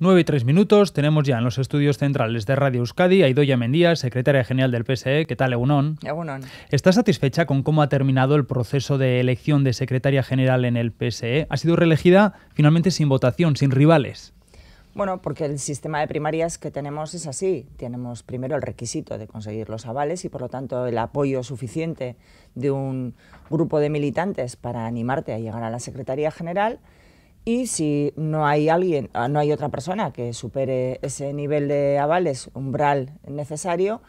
9 y tres minutos, tenemos ya en los estudios centrales de Radio Euskadi a Idoya Mendía, secretaria general del PSE. ¿Qué tal, Egunon? Eunon. ¿Estás satisfecha con cómo ha terminado el proceso de elección de secretaria general en el PSE? Ha sido reelegida finalmente sin votación, sin rivales. Bueno, porque el sistema de primarias que tenemos es así. Tenemos primero el requisito de conseguir los avales y por lo tanto el apoyo suficiente de un grupo de militantes para animarte a llegar a la Secretaría General y si no hay alguien, ah, no hay otra persona que supere ese nivel de avales, umbral necesario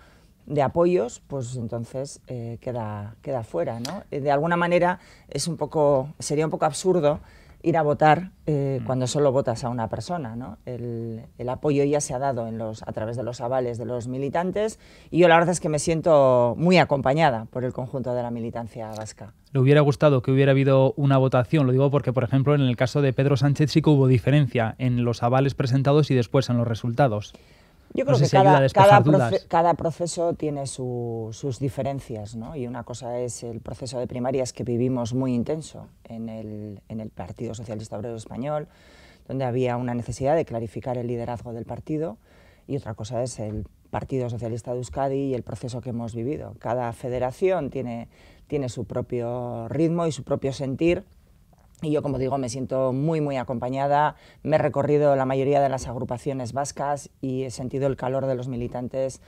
de apoyos, pues entonces eh, queda, queda fuera, ¿no? Eh, de alguna manera es un poco, sería un poco absurdo ir a votar eh, mm. cuando solo votas a una persona. ¿no? El, apoyo ya se ha dado en los, a través de los avales de los militantes y yo la verdad es que me siento muy acompañada por el conjunto de la militancia vasca. ¿Le hubiera gustado que hubiera habido una votación? Lo digo porque, por ejemplo, en el caso de Pedro Sánchez sí hubo diferencia en los avales presentados y después en los resultados. Yo creo que cada, proceso tiene sus diferencias, ¿no? Y una cosa es el proceso de primarias que vivimos muy intenso en el, Partido Socialista Obrero Español, donde había una necesidad de clarificar el liderazgo del partido, y otra cosa es el Partido Socialista de Euskadi y el proceso que hemos vivido. Cada federación tiene su propio ritmo y su propio sentir y yo, como digo, me siento muy, muy acompañada. Me he recorrido la mayoría de las agrupaciones vascas y he sentido el calor de los militantes,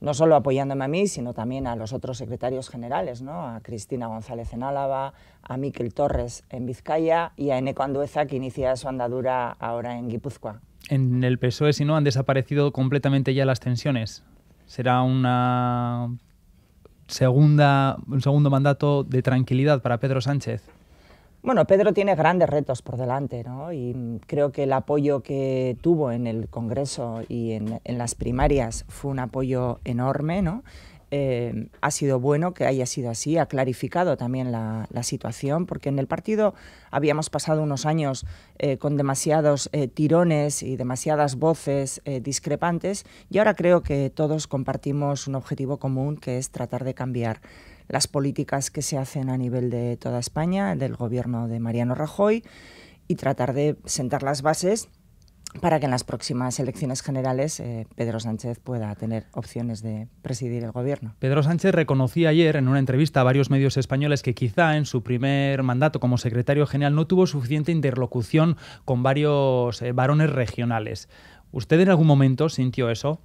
no solo apoyándome a mí, sino también a los otros secretarios generales, ¿no? a Cristina González en Álava, a Miquel Torres en Vizcaya y a Eneco Andueza, que inicia su andadura ahora en Guipúzcoa. En el PSOE, si no, han desaparecido completamente ya las tensiones. Será una segunda, un segundo mandato de tranquilidad para Pedro Sánchez. Bueno, Pedro tiene grandes retos por delante, ¿no? Y creo que el apoyo que tuvo en el Congreso y en, las primarias fue un apoyo enorme, ¿no? Eh, ha sido bueno que haya sido así, ha clarificado también la, situación, porque en el partido habíamos pasado unos años eh, con demasiados eh, tirones y demasiadas voces discrepantes y ahora creo que todos compartimos un objetivo común que es tratar de cambiar las políticas que se hacen a nivel de toda España, del gobierno de Mariano Rajoy, y tratar de sentar las bases para que en las próximas elecciones generales eh, Pedro Sánchez pueda tener opciones de presidir el gobierno. Pedro Sánchez reconocía ayer en una entrevista a varios medios españoles que quizá en su primer mandato como secretario general no tuvo suficiente interlocución con varios eh, varones regionales. ¿Usted en algún momento sintió eso?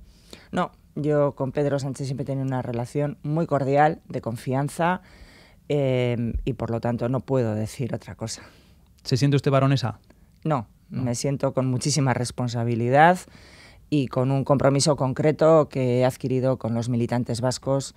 No, yo con Pedro Sánchez siempre he tenido una relación muy cordial, de confianza, eh, y por lo tanto no puedo decir otra cosa. ¿Se siente usted varonesa? No, me siento con muchísima responsabilidad y con un compromiso concreto que he adquirido con los militantes vascos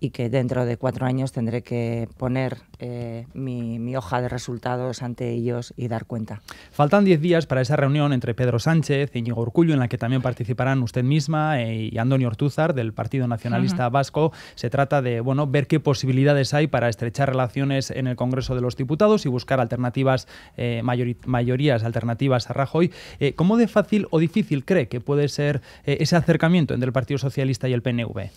y que dentro de cuatro años tendré que poner eh, mi, hoja de resultados ante ellos y dar cuenta. Faltan diez días para esa reunión entre Pedro Sánchez y Íñigo Urcullo, en la que también participarán usted misma eh, y Antonio Ortúzar del Partido Nacionalista Vasco. Se trata de bueno, ver qué posibilidades hay para estrechar relaciones en el Congreso de los Diputados y buscar alternativas, eh, mayorías alternativas a Rajoy. ¿Cómo de fácil o difícil cree que puede ser ese acercamiento entre el Partido Socialista y el PNV?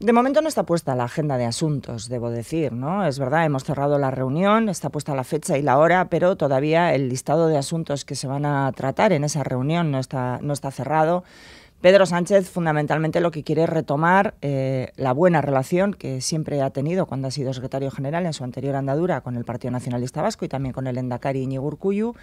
De momento no está puesta la agenda de asuntos, debo decir, ¿no? Es verdad, hemos cerrado la reunión, está puesta la fecha y la hora, pero todavía el listado de asuntos que se van a tratar en esa reunión no está, no está cerrado. Pedro Sánchez fundamentalmente lo que quiere es retomar eh, la buena relación que siempre ha tenido cuando ha sido secretario general en su anterior andadura con el Partido Nacionalista Vasco y también con el Endacari Iñigo Urcuyu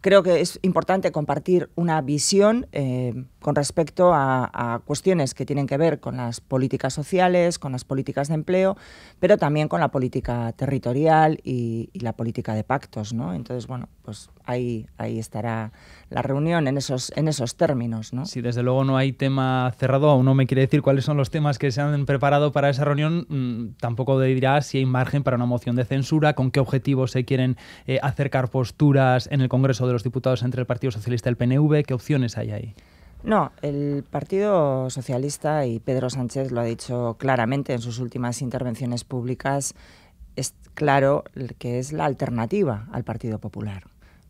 Creo que es importante compartir una visión eh, con respecto a, cuestiones que tienen que ver con las políticas sociales, con las políticas de empleo, pero también con la política territorial y, la política de pactos. ¿no? Entonces, bueno, pues ahí, estará la reunión en esos, términos. Si desde luego no hay tema cerrado, aún no me quiere decir cuáles son los temas que se han preparado para esa reunión, mm, tampoco dirá si hay margen para una moción de censura, con qué objetivos se quieren eh, acercar posturas en el Congreso de los Diputados entre el Partido Socialista y el PNV, qué opciones hay ahí. No, el Partido Socialista y Pedro Sánchez lo ha dicho claramente en sus últimas intervenciones públicas, es claro que es la alternativa al Partido Popular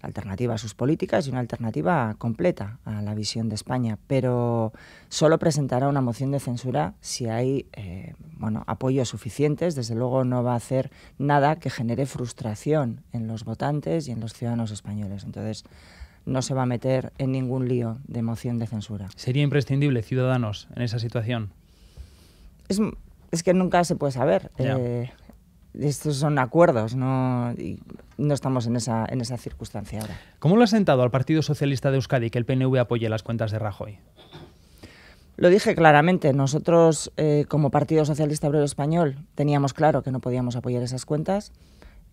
alternativa a sus políticas y una alternativa completa a la visión de España, pero solo presentará una moción de censura si hay eh, bueno, apoyos suficientes. Desde luego no va a hacer nada que genere frustración en los votantes y en los ciudadanos españoles. Entonces no se va a meter en ningún lío de moción de censura. ¿Sería imprescindible Ciudadanos en esa situación? Es, es que nunca se puede saber estos son acuerdos, no, no estamos en esa, circunstancia ahora. ¿Cómo lo ha sentado al Partido Socialista de Euskadi que el PNV apoye las cuentas de Rajoy? Lo dije claramente, nosotros eh, como Partido Socialista Obrero Español teníamos claro que no podíamos apoyar esas cuentas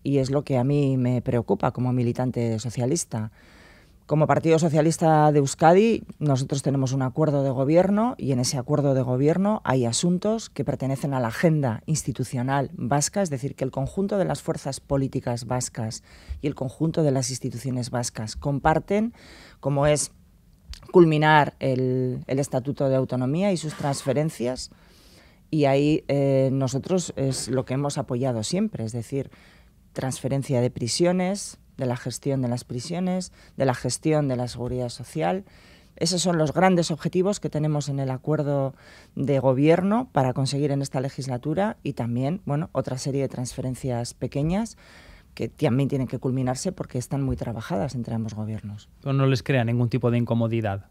y es lo que a mí me preocupa como militante socialista. Como Partido Socialista de Euskadi, nosotros tenemos un acuerdo de gobierno y en ese acuerdo de gobierno hay asuntos que pertenecen a la agenda institucional vasca, es decir, que el conjunto de las fuerzas políticas vascas y el conjunto de las instituciones vascas comparten, como es culminar el, Estatuto de Autonomía y sus transferencias. Y ahí eh, nosotros es lo que hemos apoyado siempre, es decir, transferencia de prisiones, de la gestión de las prisiones, de la gestión de la seguridad social. Esos son los grandes objetivos que tenemos en el acuerdo de gobierno para conseguir en esta legislatura y también, bueno, otra serie de transferencias pequeñas que también tienen que culminarse porque están muy trabajadas entre ambos gobiernos. no les crea ningún tipo de incomodidad.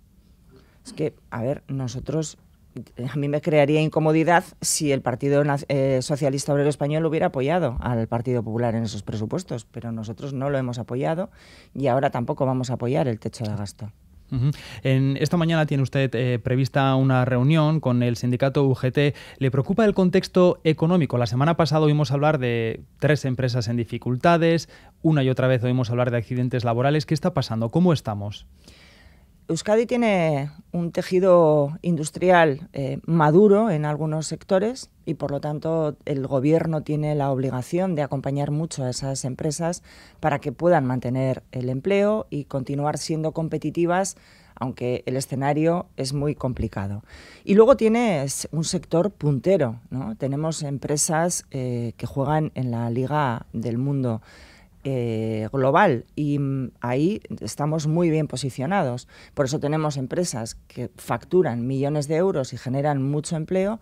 Es que, a ver, nosotros eh, a mí me crearía incomodidad si el Partido eh, Socialista Obrero Español hubiera apoyado al Partido Popular en esos presupuestos, pero nosotros no lo hemos apoyado y ahora tampoco vamos a apoyar el techo de gasto. En esta mañana tiene usted eh, prevista una reunión con el sindicato UGT. ¿Le preocupa el contexto económico? La semana pasada oímos hablar de tres empresas en dificultades, una y otra vez oímos hablar de accidentes laborales. ¿Qué está pasando? ¿Cómo estamos? Euskadi tiene un tejido industrial eh, maduro en algunos sectores y por lo tanto el gobierno tiene la obligación de acompañar mucho a esas empresas para que puedan mantener el empleo y continuar siendo competitivas aunque el escenario es muy complicado. Y luego tiene un sector puntero, Tenemos empresas eh, que juegan en la Liga del Mundo eh, global y mm, ahí estamos muy bien posicionados. Por eso tenemos empresas que facturan millones de euros y generan mucho empleo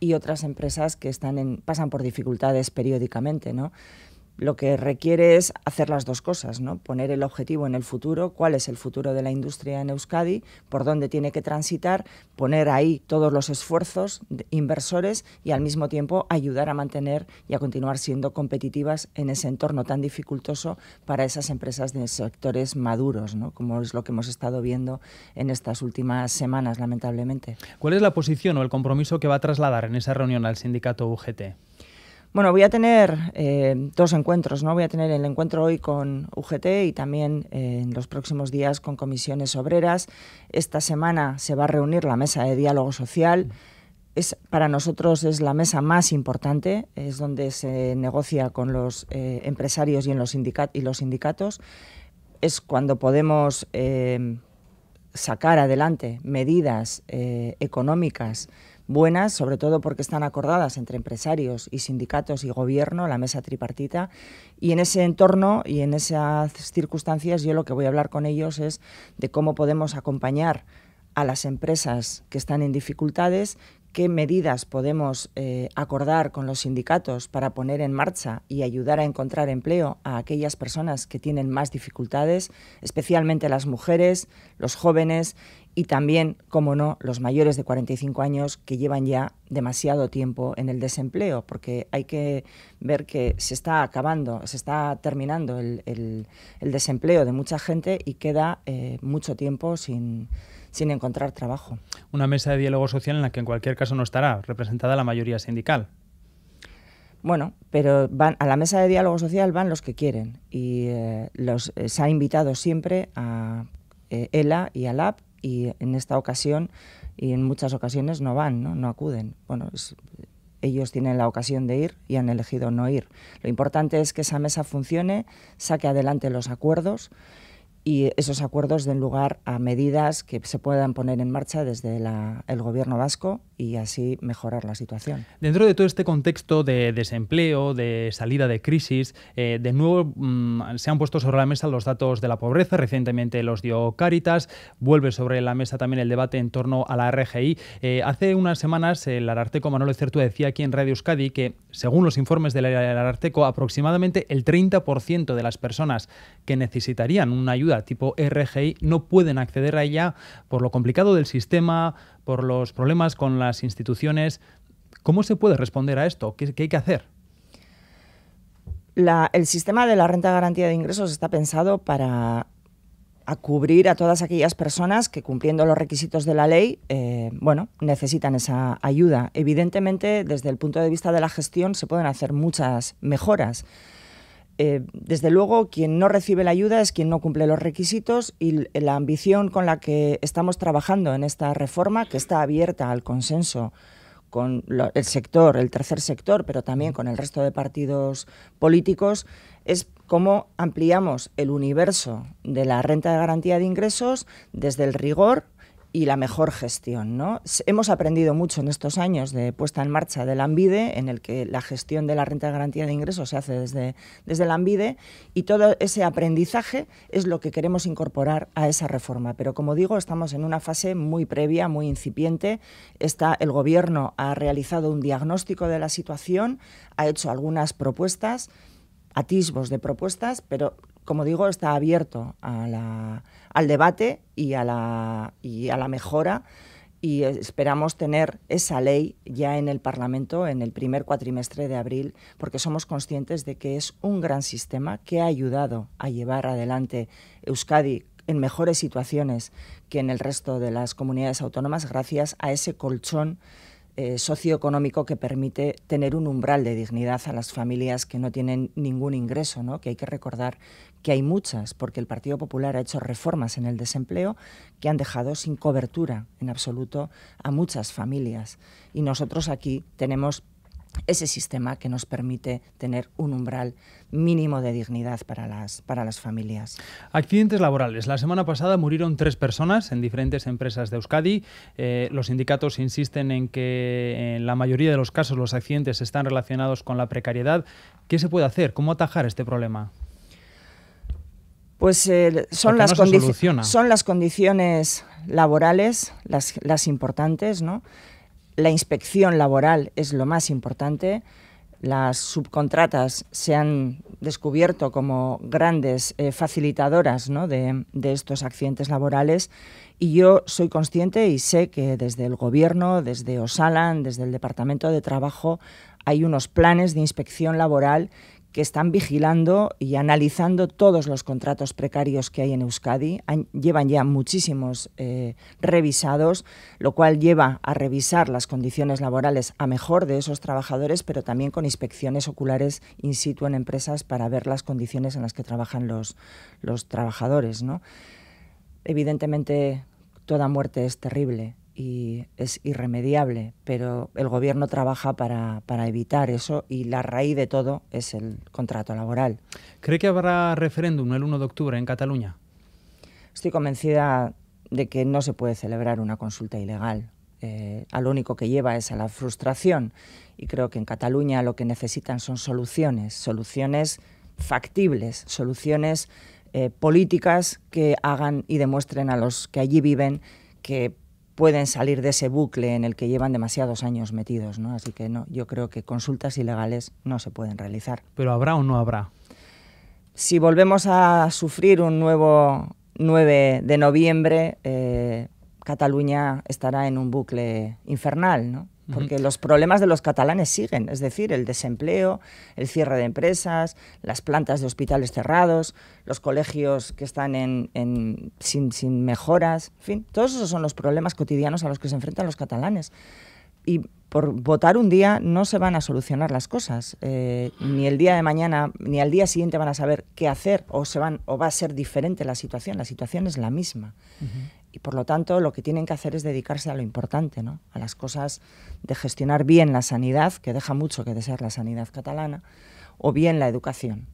y otras empresas que están en, pasan por dificultades periódicamente, ¿no? lo que requiere es hacer las dos cosas, ¿no? poner el objetivo en el futuro, cuál es el futuro de la industria en Euskadi, por dónde tiene que transitar, poner ahí todos los esfuerzos de inversores y al mismo tiempo ayudar a mantener y a continuar siendo competitivas en ese entorno tan dificultoso para esas empresas de sectores maduros, ¿no? como es lo que hemos estado viendo en estas últimas semanas, lamentablemente. ¿Cuál es la posición o el compromiso que va a trasladar en esa reunión al sindicato UGT? Bueno, voy a tener eh, dos encuentros, ¿no? Voy a tener el encuentro hoy con UGT y también eh, en los próximos días con comisiones obreras. Esta semana se va a reunir la mesa de diálogo social. para nosotros es la mesa más importante, es donde se negocia con los eh, empresarios y, los y los sindicatos. Es cuando podemos sacar adelante medidas económicas buenas, sobre todo porque están acordadas entre empresarios y sindicatos y gobierno, la mesa tripartita. Y en ese entorno y en esas circunstancias yo lo que voy a hablar con ellos es de cómo podemos acompañar a las empresas que están en dificultades, qué medidas podemos eh, acordar con los sindicatos para poner en marcha y ayudar a encontrar empleo a aquellas personas que tienen más dificultades, especialmente las mujeres, los jóvenes y también, como no, los mayores de 45 años que llevan ya demasiado tiempo en el desempleo, porque hay que ver que se está acabando, se está terminando el, desempleo de mucha gente y queda eh, mucho tiempo sin, sin encontrar trabajo. Una mesa de diálogo social en la que en cualquier caso no estará representada la mayoría sindical. Bueno, pero van a la mesa de diálogo social van los que quieren y eh, los, eh, se ha invitado siempre a eh, ELA y a LAB y en esta ocasión y en muchas ocasiones no van, no, acuden. Bueno, ellos tienen la ocasión de ir y han elegido no ir. Lo importante es que esa mesa funcione, saque adelante los acuerdos y esos acuerdos den lugar a medidas que se puedan poner en marcha desde el gobierno vasco y así mejorar la situación. Dentro de todo este contexto de desempleo, de salida de crisis, eh, de nuevo mm, se han puesto sobre la mesa los datos de la pobreza, recientemente los dio Cáritas, vuelve sobre la mesa también el debate en torno a la RGI. Eh, hace unas semanas el Ararteco Manuel Certu decía aquí en Radio Euskadi que, según los informes del Ararteco, aproximadamente el 30% de las personas que necesitarían una ayuda tipo RGI no pueden acceder a ella por lo complicado del sistema, por los problemas con las instituciones. ¿Cómo se puede responder a esto? ¿Qué, hay que hacer? el sistema de la renta garantía de ingresos está pensado para a cubrir a todas aquellas personas que cumpliendo los requisitos de la ley, eh, bueno, necesitan esa ayuda. Evidentemente, desde el punto de vista de la gestión se pueden hacer muchas mejoras. Eh, desde luego, quien no recibe la ayuda es quien no cumple los requisitos y eh, la ambición con la que estamos trabajando en esta reforma, que está abierta al consenso con el sector, el tercer sector, pero también mm. con el resto de partidos políticos, es cómo ampliamos el universo de la renta de garantía de ingresos desde el rigor y la mejor gestión. ¿no? Hemos aprendido mucho en estos años de puesta en marcha del ANVIDE, en el que la gestión de la renta de garantía de ingresos se hace desde, desde el ANVIDE, y todo ese aprendizaje es lo que queremos incorporar a esa reforma. Pero como digo, estamos en una fase muy previa, muy incipiente. Está, el Gobierno ha realizado un diagnóstico de la situación, ha hecho algunas propuestas atisbos de propuestas, pero como digo, está abierto al debate y a la, y a la mejora y esperamos tener esa ley ya en el Parlamento en el primer cuatrimestre de abril, porque somos conscientes de que es un gran sistema que ha ayudado a llevar adelante Euskadi en mejores situaciones que en el resto de las comunidades autónomas gracias a ese colchón eh, socioeconómico que permite tener un umbral de dignidad a las familias que no tienen ningún ingreso, ¿no? que hay que recordar que hay muchas, porque el Partido Popular ha hecho reformas en el desempleo que han dejado sin cobertura en absoluto a muchas familias. Y nosotros aquí tenemos ese sistema que nos permite tener un umbral mínimo de dignidad para las, para familias. Accidentes laborales. La semana pasada murieron tres personas en diferentes empresas de Euskadi. Eh, los sindicatos insisten en que en la mayoría de los casos los accidentes están relacionados con la precariedad. ¿Qué se puede hacer? ¿Cómo atajar este problema? Pues eh, son, las son las condiciones laborales las, las importantes, ¿no? la inspección laboral es lo más importante. Las subcontratas se han descubierto como grandes eh, facilitadoras de, de estos accidentes laborales y yo soy consciente y sé que desde el Gobierno, desde OSALAN, desde el Departamento de Trabajo, hay unos planes de inspección laboral que están vigilando y analizando todos los contratos precarios que hay en Euskadi. llevan ya muchísimos eh, revisados, lo cual lleva a revisar las condiciones laborales a mejor de esos trabajadores, pero también con inspecciones oculares in situ en empresas para ver las condiciones en las que trabajan los, los trabajadores. ¿no? Evidentemente, toda muerte es terrible y es irremediable, pero el gobierno trabaja para, para, evitar eso y la raíz de todo es el contrato laboral. ¿Cree que habrá referéndum el 1 de octubre en Cataluña? Estoy convencida de que no se puede celebrar una consulta ilegal. Eh, a lo único que lleva es a la frustración y creo que en Cataluña lo que necesitan son soluciones, soluciones factibles, soluciones eh, políticas que hagan y demuestren a los que allí viven que pueden salir de ese bucle en el que llevan demasiados años metidos, ¿no? Así que no, yo creo que consultas ilegales no se pueden realizar. ¿Pero habrá o no habrá? Si volvemos a sufrir un nuevo 9 de noviembre, eh, Cataluña estará en un bucle infernal, ¿no? porque los problemas de los catalanes siguen, es decir, el desempleo, el cierre de empresas, las plantas de hospitales cerrados, los colegios que están en, sin, mejoras, en fin, todos esos son los problemas cotidianos a los que se enfrentan los catalanes. Y por votar un día no se van a solucionar las cosas. Eh, ni el día de mañana, ni al día siguiente van a saber qué hacer o, se van, o va a ser diferente la situación. La situación es la misma. Y por lo tanto, lo que tienen que hacer es dedicarse a lo importante, ¿no? a las cosas de gestionar bien la sanidad, que deja mucho que desear la sanidad catalana, o bien la educación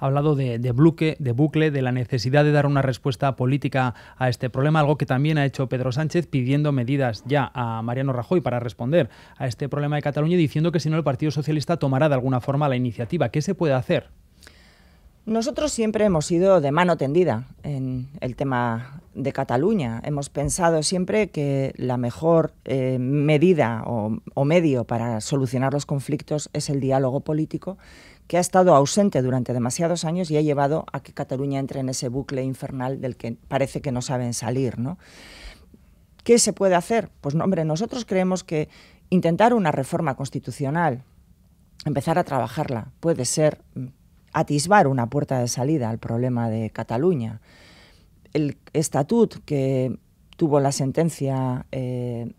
ha hablado de, bloque, de bucle, de la necesidad de dar una respuesta política a este problema, algo que también ha hecho Pedro Sánchez pidiendo medidas ya a Mariano Rajoy para responder a este problema de Cataluña y diciendo que si no el Partido Socialista tomará de alguna forma la iniciativa. ¿Qué se puede hacer? Nosotros siempre hemos ido de mano tendida en el tema de Cataluña. Hemos pensado siempre que la mejor eh, medida o medio para solucionar los conflictos es el diálogo político que ha estado ausente durante demasiados años y ha llevado a que Cataluña entre en ese bucle infernal del que parece que no saben salir. ¿no? ¿Qué se puede hacer? Pues hombre, nosotros creemos que intentar una reforma constitucional, empezar a trabajarla, puede ser mm, atisbar una puerta de salida al problema de Cataluña. El estatut que tuvo la sentencia eh,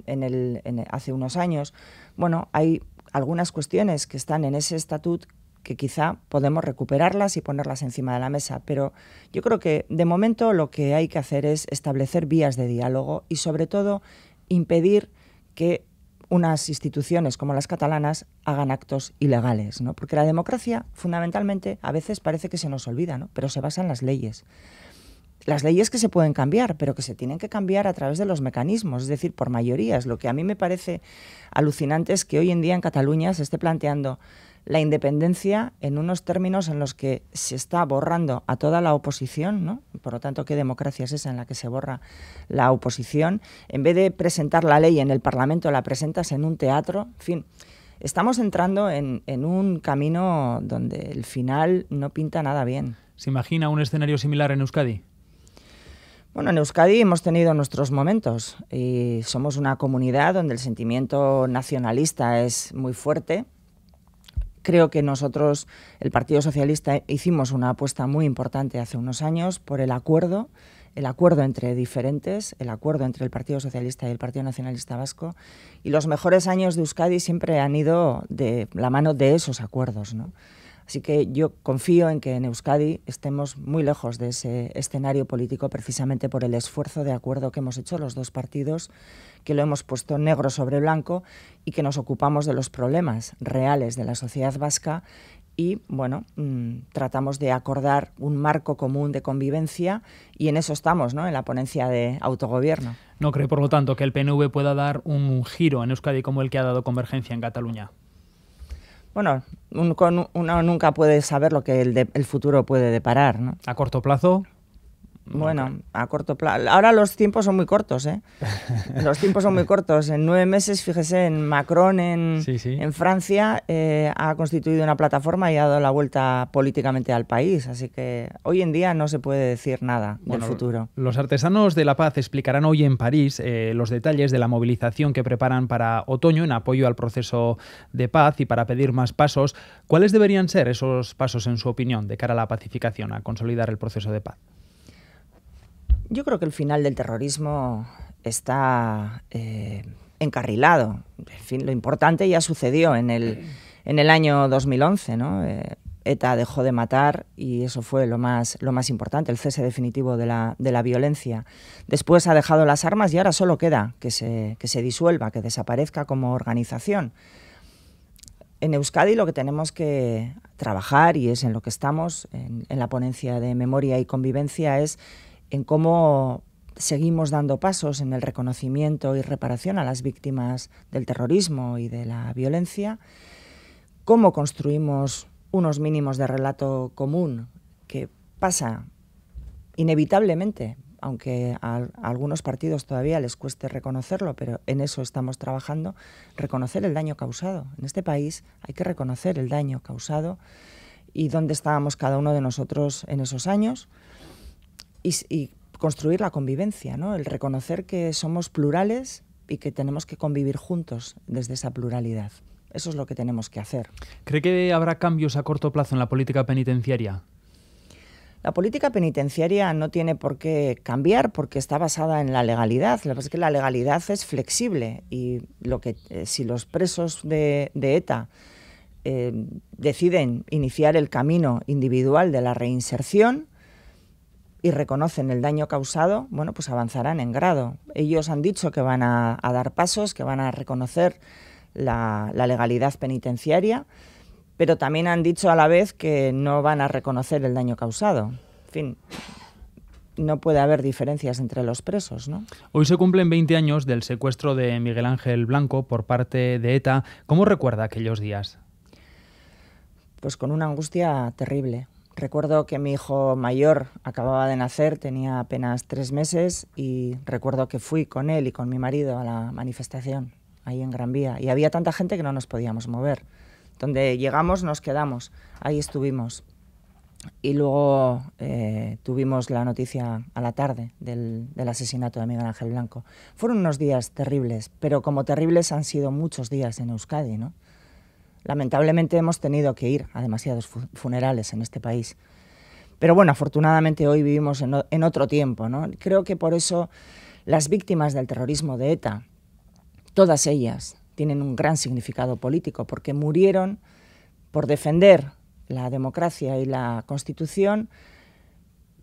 hace unos años, bueno, hay algunas cuestiones que están en ese estatut que quizá podemos recuperarlas y ponerlas encima de la mesa. Pero yo creo que de momento lo que hay que hacer es establecer vías de diálogo y sobre todo impedir que unas instituciones como las catalanas hagan actos ilegales, ¿no? Porque la democracia, fundamentalmente, a veces parece que se nos olvida, ¿no? Pero se basa en las leyes. Las leyes que se pueden cambiar, pero que se tienen que cambiar a través de los mecanismos, es decir, por mayorías. Lo que a mí me parece alucinante es que hoy en día en Cataluña se esté planteando la independencia en unos términos en los que se está borrando a toda la oposición, ¿no? Por lo tanto, ¿qué democracia es esa en la que se borra la oposición? En vez de presentar la ley en el Parlamento, la presentas en un teatro, en fin. Estamos entrando en, en un camino donde el final no pinta nada bien. ¿Se imagina un escenario similar en Euskadi? Bueno, en Euskadi hemos tenido nuestros momentos y somos una comunidad donde el sentimiento nacionalista es muy fuerte, Creo que nosotros, el Partido Socialista, hicimos una apuesta muy importante hace unos años por el acuerdo, el acuerdo entre diferentes, el acuerdo entre el Partido Socialista y el Partido Nacionalista Vasco. Y los mejores años de Euskadi siempre han ido de la mano de esos acuerdos. ¿no? Así que yo confío en que en Euskadi estemos muy lejos de ese escenario político precisamente por el esfuerzo de acuerdo que hemos hecho los dos partidos, que lo hemos puesto negro sobre blanco y que nos ocupamos de los problemas reales de la sociedad vasca y bueno, mm, tratamos de acordar un marco común de convivencia y en eso estamos, ¿no? En la ponencia de autogobierno. No cree, por lo tanto, que el PNV pueda dar un giro en Euskadi como el que ha dado Convergencia en Cataluña. Bueno, uno, nunca puede saber lo que el, el futuro puede deparar. ¿no? A corto plazo, bueno, a corto plazo. Ahora los tiempos son muy cortos, ¿eh? Los tiempos son muy cortos. En nueve meses, fíjese, en Macron, en, Francia, eh, ha constituido una plataforma y ha dado la vuelta políticamente al país. Así que hoy en día no se puede decir nada del futuro. Los artesanos de la paz explicarán hoy en París eh, los detalles de la movilización que preparan para otoño en apoyo al proceso de paz y para pedir más pasos. ¿Cuáles deberían ser esos pasos, en su opinión, de cara a la pacificación, a consolidar el proceso de paz? Yo creo que el final del terrorismo está eh, encarrilado. En fin, lo importante ya sucedió en el, año 2011, ETA eh, e dejó de matar y eso fue lo más, lo más importante, el cese definitivo de la, violencia. Después ha dejado las armas y ahora solo queda que se, disuelva, que desaparezca como organización. En Euskadi lo que tenemos que trabajar, y es en lo que estamos en, en la ponencia de memoria y convivencia, es en cómo seguimos dando pasos en el reconocimiento y reparación a las víctimas del terrorismo y de la violencia, cómo construimos unos mínimos de relato común que pasa inevitablemente, aunque a, algunos partidos todavía les cueste reconocerlo, pero en eso estamos trabajando, reconocer el daño causado. En este país hay que reconocer el daño causado y dónde estábamos cada uno de nosotros en esos años y, construir la convivencia, ¿no? el reconocer que somos plurales y que tenemos que convivir juntos desde esa pluralidad. Eso es lo que tenemos que hacer. ¿Cree que habrá cambios a corto plazo en la política penitenciaria? La política penitenciaria no tiene por qué cambiar porque está basada en la legalidad. La verdad es que la legalidad es flexible y lo que, eh, si los presos de, ETA eh, deciden iniciar el camino individual de la reinserción, y reconocen el daño causado, bueno, pues avanzarán en grado. Ellos han dicho que van a, dar pasos, que van a reconocer la, legalidad penitenciaria, pero también han dicho a la vez que no van a reconocer el daño causado. En fin, no puede haber diferencias entre los presos. ¿no? Hoy se cumplen 20 años del secuestro de Miguel Ángel Blanco por parte de ETA. ¿Cómo recuerda aquellos días? Pues con una angustia terrible Recuerdo que mi hijo mayor acababa de nacer, tenía apenas tres meses y recuerdo que fui con él y con mi marido a la manifestación ahí en Gran Vía y había tanta gente que no nos podíamos mover. Donde llegamos nos quedamos, ahí estuvimos. Y luego eh, tuvimos la noticia a la tarde del, del, asesinato de Miguel Ángel Blanco. Fueron unos días terribles, pero como terribles han sido muchos días en Euskadi, ¿no? Lamentablemente hemos tenido que ir a demasiados funerales en este país. Pero bueno, afortunadamente hoy vivimos en, otro tiempo. Creo que por eso las víctimas del terrorismo de ETA, todas ellas, tienen un gran significado político, porque murieron por defender la democracia y la constitución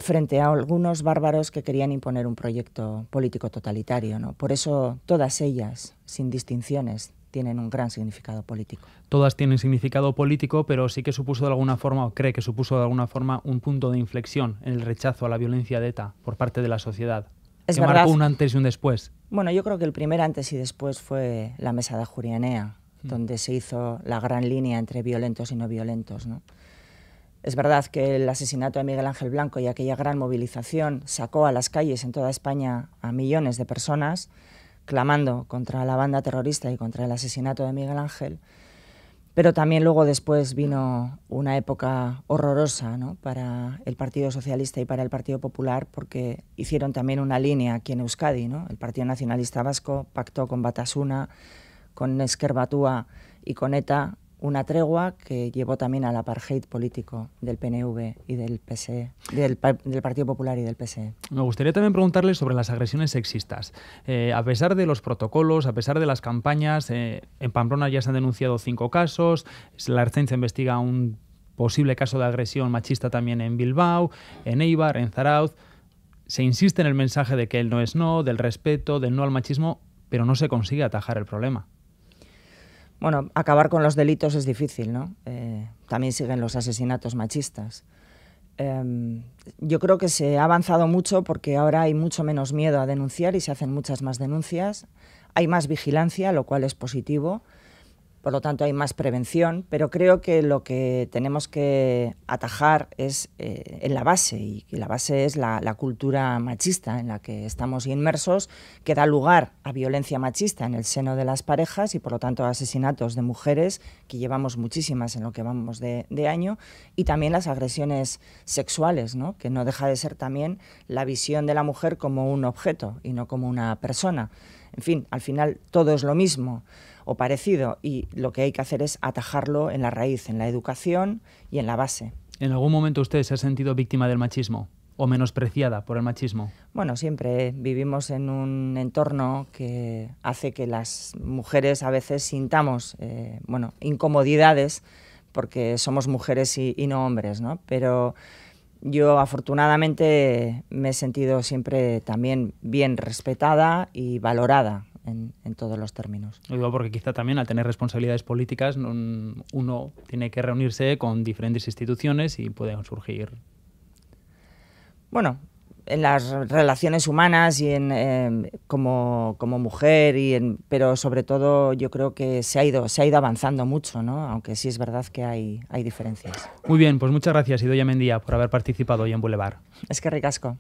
frente a algunos bárbaros que querían imponer un proyecto político totalitario. Por eso todas ellas, sin distinciones, tienen un gran significado político. Todas tienen significado político, pero sí que supuso de alguna forma, o cree que supuso de alguna forma, un punto de inflexión en el rechazo a la violencia de ETA por parte de la sociedad. Es que marcó un antes y un después. Bueno, yo creo que el primer antes y después fue la mesa de Jurianea, mm. donde se hizo la gran línea entre violentos y no violentos. ¿no? Es verdad que el asesinato de Miguel Ángel Blanco y aquella gran movilización sacó a las calles en toda España a millones de personas clamando contra la banda terrorista y contra el asesinato de Miguel Ángel, pero también luego después vino una época horrorosa ¿no? para el Partido Socialista y para el Partido Popular porque hicieron también una línea aquí en Euskadi. ¿no? El Partido Nacionalista Vasco pactó con Batasuna, con Esquerbatúa y con ETA una tregua que llevó también al apartheid político del PNV y del PSE, del, Partido Popular y del PSE. Me gustaría también preguntarle sobre las agresiones sexistas. Eh, a pesar de los protocolos, a pesar de las campañas, eh, en Pamplona ya se han denunciado cinco casos, la Arcencia investiga un posible caso de agresión machista también en Bilbao, en Eibar, en Zarauz. Se insiste en el mensaje de que el no es no, del respeto, del no al machismo, pero no se consigue atajar el problema. Bueno, acabar con los delitos es difícil, ¿no? Eh, también siguen los asesinatos machistas. Em, yo creo que se ha avanzado mucho porque ahora hay mucho menos miedo a denunciar y se hacen muchas más denuncias. Hay más vigilancia, lo cual es positivo por lo tanto hay más prevención, pero creo que lo que tenemos que atajar es eh, en la base, y, la base es la, cultura machista en la que estamos inmersos, que da lugar a violencia machista en el seno de las parejas y por lo tanto a asesinatos de mujeres, que llevamos muchísimas en lo que vamos de, año, y también las agresiones sexuales, que no deja de ser también la visión de la mujer como un objeto y no como una persona. En fin, al final todo es lo mismo o parecido y lo que hay que hacer es atajarlo en la raíz, en la educación y en la base. ¿En algún momento usted se ha sentido víctima del machismo o menospreciada por el machismo? Bueno, siempre vivimos en un entorno que hace que las mujeres a veces sintamos eh, bueno, incomodidades porque somos mujeres y, no hombres, ¿no? Pero yo afortunadamente me he sentido siempre también bien respetada y valorada en, todos los términos. Digo, porque quizá también al tener responsabilidades políticas uno tiene que reunirse con diferentes instituciones y pueden surgir. Bueno, en las relaciones humanas y en, eh, como, mujer, y en, pero sobre todo yo creo que se ha ido, se ha ido avanzando mucho, ¿no? aunque sí es verdad que hay, hay diferencias. Muy bien, pues muchas gracias Idoya Mendía por haber participado hoy en Boulevard. Es que ricasco.